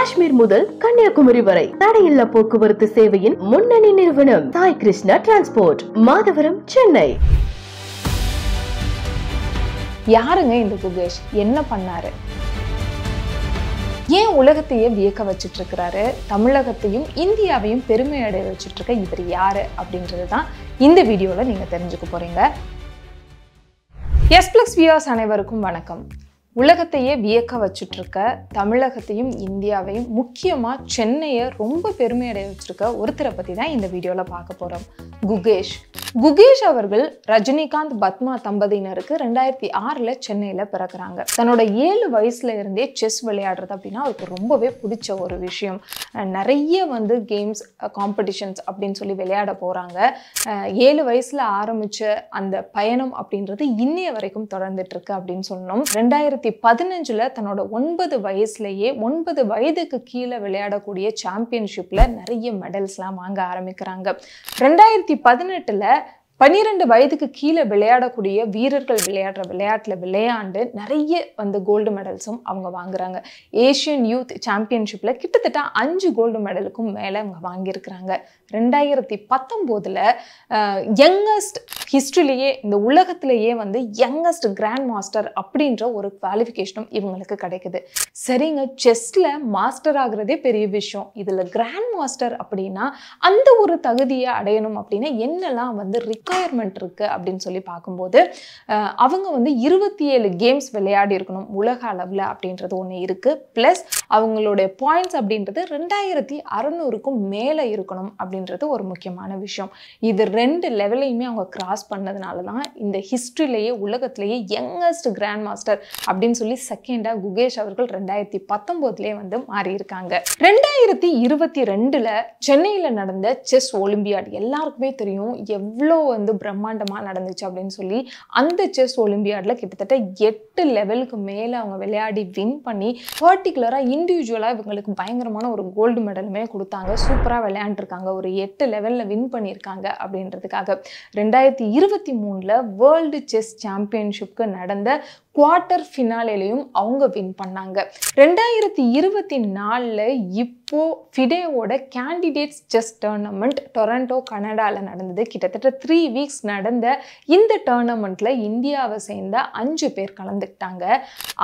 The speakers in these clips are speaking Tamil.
காஷ்மீர் முதல் கன்னியாகுமரி வரை தடையில்லா போக்குவரத்து சேவையின் முன்னணி நிறுவனம் சாய் கிருஷ்ணா டிரான்ஸ்போர்ட் மாதவரம் சென்னை யாருங்க இந்த குகேஷ் என்ன பண்ணாரு ஏன் உலகத்தையே வியக்க வச்சுட்டு இருக்கிறாரு தமிழகத்தையும் இந்தியாவையும் பெருமை அடைய வச்சுட்டு இருக்க இவர் யாரு அப்படின்றது தான் இந்த வீடியோல நீங்க தெரிஞ்சுக்க போறீங்க எஸ் பிளஸ் வியூஸ் அனைவருக்கும் வணக்கம் உலகத்தையே வியக்க வச்சுட்டு தமிழகத்தையும் இந்தியாவையும் முக்கியமாக சென்னையை ரொம்ப பெருமையடைய வச்சுருக்க ஒருத்தரை பற்றி தான் இந்த வீடியோவில் பார்க்க போகிறோம் குகேஷ் குகேஷ் அவர்கள் ரஜினிகாந்த் பத்மா தம்பதியினருக்கு ரெண்டாயிரத்தி ஆறில் சென்னையில் பிறக்கிறாங்க தன்னோட ஏழு வயசுல இருந்தே செஸ் விளையாடுறது அப்படின்னா அவருக்கு ரொம்பவே பிடிச்ச ஒரு விஷயம் நிறைய வந்து கேம்ஸ் காம்படிஷன்ஸ் அப்படின்னு சொல்லி விளையாட போகிறாங்க ஏழு வயசில் ஆரம்பித்த அந்த பயணம் அப்படின்றது இன்னைய வரைக்கும் தொடர்ந்துட்டு இருக்கு அப்படின்னு சொன்னோம் ரெண்டாயிரத்தி ரெண்டாயிரத்தி பதினஞ்சில் தன்னோட ஒன்பது வயசுலேயே ஒன்பது வயதுக்கு கீழே விளையாடக்கூடிய சாம்பியன்ஷிப்பில் நிறைய மெடல்ஸ்லாம் வாங்க ஆரம்பிக்கிறாங்க ரெண்டாயிரத்தி பதினெட்டில் பன்னிரெண்டு வயதுக்கு கீழே விளையாடக்கூடிய வீரர்கள் விளையாடுற விளையாட்டில் விளையாண்டு நிறைய வந்து கோல்டு மெடல்ஸும் அவங்க வாங்குறாங்க ஏஷியன் யூத் சாம்பியன்ஷிப்பில் கிட்டத்தட்ட அஞ்சு கோல்டு மெடலுக்கும் மேலே அவங்க வாங்கியிருக்கிறாங்க ரெண்டாயிரத்தி பத்தொம்போதில் யங்கஸ்ட் ஹிஸ்ட்ரிலேயே இந்த உலகத்திலேயே வந்து யங்கஸ்ட் கிராண்ட் மாஸ்டர் அப்படின்ற ஒரு குவாலிஃபிகேஷனும் இவங்களுக்கு கிடைக்குது சரிங்க செஸ்ஸில் மாஸ்டர் ஆகிறதே பெரிய விஷயம் இதில் கிராண்ட் மாஸ்டர் அப்படின்னா அந்த ஒரு தகுதியை அடையணும் அப்படின்னா என்னெல்லாம் வந்து ரிக் ரெக்குயர்மெண்ட் இருக்குது அப்படின்னு சொல்லி பார்க்கும்போது அவங்க வந்து இருபத்தி ஏழு கேம்ஸ் விளையாடி இருக்கணும் உலக அளவில் அப்படின்றது ஒன்று இருக்குது ப்ளஸ் அவங்களுடைய பாயிண்ட்ஸ் அப்படின்றது ரெண்டாயிரத்தி அறநூறுக்கும் மேலே இருக்கணும் அப்படின்றது ஒரு முக்கியமான விஷயம் இது ரெண்டு லெவலையுமே அவங்க கிராஸ் பண்ணதுனால தான் இந்த ஹிஸ்ட்ரியிலேயே உலகத்திலேயே யங்கஸ்ட் கிராண்ட் மாஸ்டர் அப்படின்னு சொல்லி செகண்டாக குகேஷ் அவர்கள் ரெண்டாயிரத்தி பத்தொம்போதுலேயே வந்து மாறியிருக்காங்க ரெண்டாயிரத்தி இருபத்தி ரெண்டில் சென்னையில் நடந்த செஸ் ஒலிம்பியாட் எல்லாருக்குமே தெரியும் எவ்வளோ வந்து பிரம்மாண்டமாக நடந்துச்சு அப்படின்னு சொல்லி அந்த செஸ் ஒலிம்பியாடில் கிட்டத்தட்ட எட்டு லெவலுக்கு மேலே அவங்க விளையாடி வின் பண்ணி பர்டிகுலராக இண்டிவிஜுவலாக இவங்களுக்கு பயங்கரமான ஒரு கோல்டு மெடலுமே கொடுத்தாங்க சூப்பராக விளையாண்டுருக்காங்க ஒரு எட்டு லெவலில் வின் பண்ணியிருக்காங்க அப்படின்றதுக்காக ரெண்டாயிரத்தி இருபத்தி மூணில் வேர்ல்டு செஸ் சாம்பியன்ஷிப்க்கு நடந்த குவார்ட்டர் ஃபினாலேலையும் அவங்க வின் பண்ணாங்க ரெண்டாயிரத்தி இருபத்தி நாலில் இப்போ ஃபிடேவோட கேண்டிடேட்ஸ் செஸ் டோர்னமெண்ட் டொரண்டோ கனடாவில் நடந்தது கிட்டத்தட்ட த்ரீ வீக்ஸ் நடந்த இந்த டோர்னமெண்ட்டில் இந்தியாவை சேர்ந்த அஞ்சு பேர் கலந்துக்கிட்டாங்க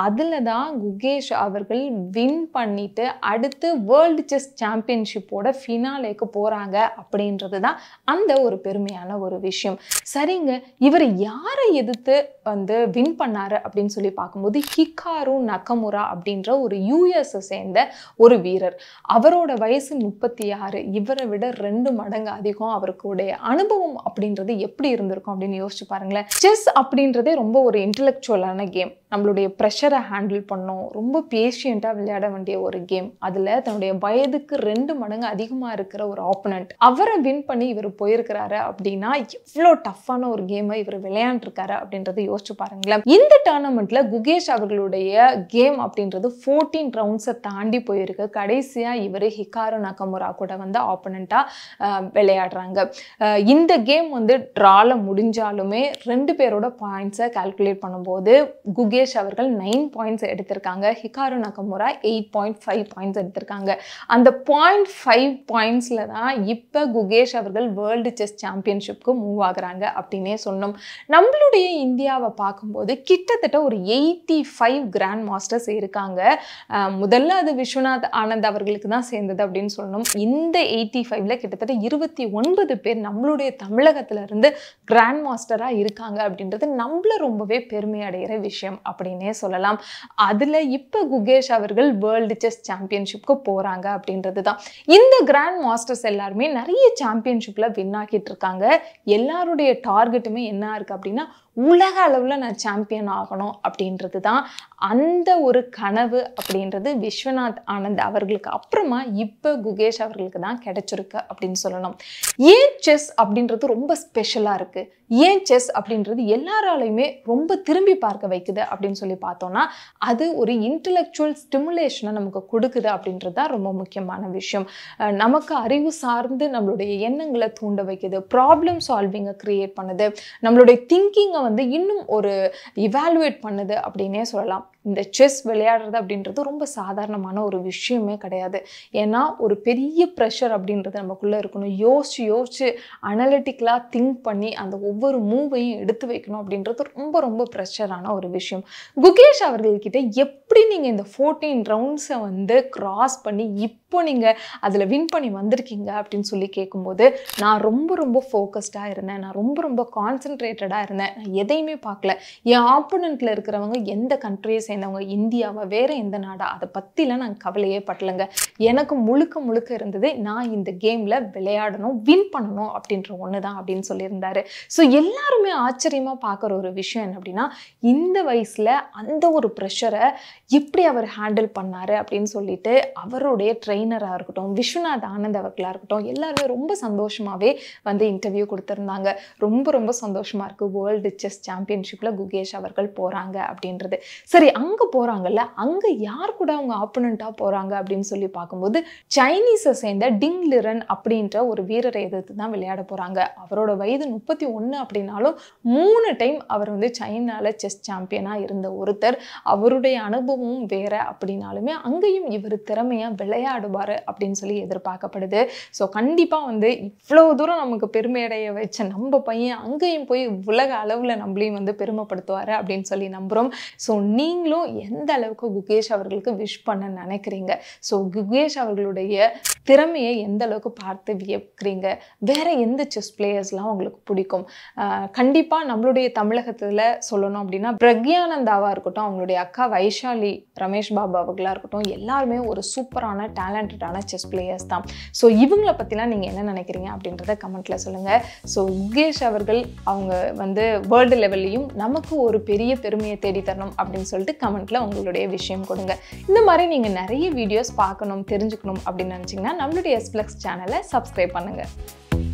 அதில் தான் குகேஷ் அவர்கள் வின் பண்ணிட்டு அடுத்து வேர்ல்டு செஸ் சாம்பியன்ஷிப்போட ஃபினாலேக்கு போகிறாங்க அப்படின்றது தான் அந்த ஒரு பெருமையான ஒரு விஷயம் சரிங்க இவர் யாரை எதிர்த்து வந்து வின் பண்ணார் அப்படின்னு சொல்லி பார்க்கும்போது ஹிகாரு நக்கமுரா அப்படின்ற ஒரு யூஎஸை சேர்ந்த ஒரு வீரர் அவரோட வயசு முப்பத்தி ஆறு இவரை விட ரெண்டு மடங்கு அதிகம் அவருக்குடைய அனுபவம் அப்படின்றது எப்படி இருந்திருக்கும் அப்படின்னு யோசிச்சு பாருங்களேன் செஸ் அப்படின்றதே ரொம்ப ஒரு இன்டலெக்சுவலான கேம் நம்மளுடைய ப்ரெஷரை ஹேண்டில் பண்ணோம் ரொம்ப பேஷியண்ட்டாக விளையாட வேண்டிய ஒரு கேம் அதில் தன்னுடைய வயதுக்கு ரெண்டு மடங்கு அதிகமாக இருக்கிற ஒரு ஆப்பனண்ட் அவரை வின் பண்ணி இவர் போயிருக்கிறாரு அப்படின்னா எவ்வளோ டஃப்பான ஒரு கேமை இவர் விளையாண்டுருக்காரு அப்படின்றத யோசிச்சு பாருங்களேன் இந்த டர்ன் டோர்னமெண்ட்டில் குகேஷ் அவர்களுடைய கேம் அப்படின்றது ஃபோர்டீன் ரவுண்ட்ஸை தாண்டி போயிருக்கு கடைசியாக இவர் ஹிகாரோ நகமுரா கூட வந்து ஆப்பனண்ட்டாக விளையாடுறாங்க இந்த கேம் வந்து ட்ரால முடிஞ்சாலுமே ரெண்டு பேரோட பாயிண்ட்ஸை கால்குலேட் பண்ணும்போது குகேஷ் அவர்கள் நைன் பாயிண்ட்ஸ் எடுத்திருக்காங்க Hikaru Nakamura eight point five points எடுத்திருக்காங்க அந்த பாயிண்ட் ஃபைவ் பாயிண்ட்ஸில் தான் இப்போ குகேஷ் அவர்கள் வேர்ல்டு செஸ் சாம்பியன்ஷிப்க்கு மூவ் ஆகுறாங்க அப்படின்னே சொன்னோம் நம்மளுடைய இந்தியாவை பார்க்கும்போது கிட்டத்தட்ட கிட்டத்தட்ட ஒரு எயிட்டி ஃபைவ் கிராண்ட் மாஸ்டர்ஸ் இருக்காங்க முதல்ல அது விஸ்வநாத் ஆனந்த் அவர்களுக்கு தான் சேர்ந்தது அப்படின்னு சொல்லணும் இந்த எயிட்டி ஃபைவ்ல கிட்டத்தட்ட இருபத்தி ஒன்பது பேர் நம்மளுடைய இருந்து கிராண்ட் மாஸ்டராக இருக்காங்க அப்படின்றது நம்மள ரொம்பவே பெருமை அடைகிற விஷயம் அப்படின்னே சொல்லலாம் அதில் இப்போ குகேஷ் அவர்கள் வேர்ல்டு செஸ் சாம்பியன்ஷிப்க்கு போகிறாங்க அப்படின்றது தான் இந்த கிராண்ட் மாஸ்டர்ஸ் எல்லாருமே நிறைய சாம்பியன்ஷிப்பில் வின் ஆக்கிட்டு இருக்காங்க எல்லாருடைய டார்கெட்டுமே என்ன இருக்குது அப்படின்னா உலக அளவில் நான் சாம்பியன் ஆகணும் அப்படின்றது தான் அந்த ஒரு கனவு அப்படின்றது விஸ்வநாத் ஆனந்த் அவர்களுக்கு அப்புறமா இப்போ குகேஷ் அவர்களுக்கு தான் கிடைச்சிருக்கு அப்படின்னு சொல்லணும் ஏன் செஸ் அப்படின்றது ரொம்ப ஸ்பெஷலாக இருக்குது ஏன் செஸ் அப்படின்றது எல்லாராலையுமே ரொம்ப திரும்பி பார்க்க வைக்குது அப்படின்னு சொல்லி பார்த்தோம்னா அது ஒரு இன்டலெக்சுவல் ஸ்டிமுலேஷனை நமக்கு கொடுக்குது அப்படின்றது தான் ரொம்ப முக்கியமான விஷயம் நமக்கு அறிவு சார்ந்து நம்மளுடைய எண்ணங்களை தூண்ட வைக்குது ப்ராப்ளம் சால்விங்கை க்ரியேட் பண்ணுது நம்மளுடைய திங்கிங்கை வந்து இன்னும் ஒரு இவாலுவேட் பண்ணுது அப்படின்னே சொல்லலாம் இந்த செஸ் விளையாடுறது அப்படின்றது ரொம்ப சாதாரணமான ஒரு விஷயமே கிடையாது ஏன்னா ஒரு பெரிய ப்ரெஷர் அப்படின்றது நமக்குள்ளே இருக்கணும் யோசிச்சு யோசிச்சு அனலிட்டிக்கலாக திங்க் பண்ணி அந்த ஒவ்வொரு மூவையும் எடுத்து வைக்கணும் அப்படின்றது ரொம்ப ரொம்ப ப்ரெஷரான ஒரு விஷயம் குகேஷ் அவர்கள்கிட்ட எப்படி நீங்கள் இந்த ஃபோர்டீன் ரவுண்ட்ஸை வந்து க்ராஸ் பண்ணி இப்போ நீங்கள் அதில் வின் பண்ணி வந்திருக்கீங்க அப்படின்னு சொல்லி கேட்கும்போது நான் ரொம்ப ரொம்ப ஃபோக்கஸ்டாக இருந்தேன் நான் ரொம்ப ரொம்ப கான்சென்ட்ரேட்டடாக இருந்தேன் நான் எதையுமே பார்க்கல என் ஆப்போனண்ட்டில் இருக்கிறவங்க எந்த கண்ட்ரியை சேர்ந்தவங்க இந்தியாவை வேறு எந்த நாடா அதை பற்றிலாம் நான் கவலையே பட்டலைங்க எனக்கு முழுக்க முழுக்க இருந்தது நான் இந்த கேமில் விளையாடணும் வின் பண்ணணும் அப்படின்ற ஒன்று தான் அப்படின்னு சொல்லியிருந்தாரு ஸோ எல்லாருமே ஆச்சரியமாக பார்க்குற ஒரு விஷயம் என்ன அப்படின்னா இந்த வயசில் அந்த ஒரு ப்ரெஷரை எப்படி அவர் ஹேண்டில் பண்ணார் அப்படின்னு சொல்லிட்டு அவருடைய ட்ரெயினராக இருக்கட்டும் விஸ்வநாத் ஆனந்த் அவர்களாக இருக்கட்டும் எல்லாருமே ரொம்ப சந்தோஷமாகவே வந்து இன்டர்வியூ கொடுத்துருந்தாங்க ரொம்ப ரொம்ப சந்தோஷமாக இருக்குது வேர்ல்டு செஸ் சாம்பியன்ஷிப்பில் குகேஷ் அவர்கள் போகிறாங்க அப்படின்றது சரி அங்கே போகிறாங்கல்ல அங்கே யார் கூட அவங்க ஆப்பனண்ட்டாக போகிறாங்க அப்படின்னு சொல்லி பார்க்கும்போது சைனீஸை சேர்ந்த டிங் லிரன் அப்படின்ற ஒரு வீரரை எதிர்த்து தான் விளையாட போகிறாங்க அவரோட வயது முப்பத்தி ஒன்று அப்படின்னாலும் மூணு டைம் அவர் வந்து சைனாவில் செஸ் சாம்பியனாக இருந்த ஒருத்தர் அவருடைய அனுபவமும் வேற அப்படின்னாலுமே அங்கேயும் இவர் திறமையாக விளையாடுவார் அப்படின்னு சொல்லி எதிர்பார்க்கப்படுது ஸோ கண்டிப்பாக வந்து இவ்வளோ தூரம் நமக்கு பெருமையடைய வச்ச நம்ம பையன் அங்கேயும் போய் உலக அளவில் நம்மளையும் வந்து பெருமைப்படுத்துவார் அப்படின்னு சொல்லி நம்புகிறோம் ஸோ நீங்கள் நீங்களும் எந்த அளவுக்கு குகேஷ் அவர்களுக்கு விஷ் பண்ண நினைக்கிறீங்க ஸோ குகேஷ் அவர்களுடைய திறமையை எந்த அளவுக்கு பார்த்து வியக்கிறீங்க வேற எந்த செஸ் பிளேயர்ஸ்லாம் உங்களுக்கு பிடிக்கும் கண்டிப்பாக நம்மளுடைய தமிழகத்தில் சொல்லணும் அப்படின்னா பிரக்யானந்தாவாக இருக்கட்டும் அவங்களுடைய அக்கா வைஷாலி ரமேஷ் பாபா அவர்களாக இருக்கட்டும் எல்லாருமே ஒரு சூப்பரான டேலண்டடான செஸ் பிளேயர்ஸ் தான் ஸோ இவங்கள பற்றிலாம் நீங்கள் என்ன நினைக்கிறீங்க அப்படின்றத கமெண்ட்டில் சொல்லுங்கள் ஸோ குகேஷ் அவர்கள் அவங்க வந்து வேர்ல்டு லெவல்லையும் நமக்கு ஒரு பெரிய பெருமையை தேடி தரணும் அப்படின்னு சொல்லிட்டு கமெண்ட்டில் உங்களுடைய விஷயம் கொடுங்க இந்த மாதிரி நீங்கள் நிறைய வீடியோஸ் பார்க்கணும் தெரிஞ்சுக்கணும் அப்படின்னு நினச்சிங்கன்னா நம்மளுடைய எஸ்ப்ளக்ஸ் சேனலை சப்ஸ்கிரைப் பண்ணுங்கள்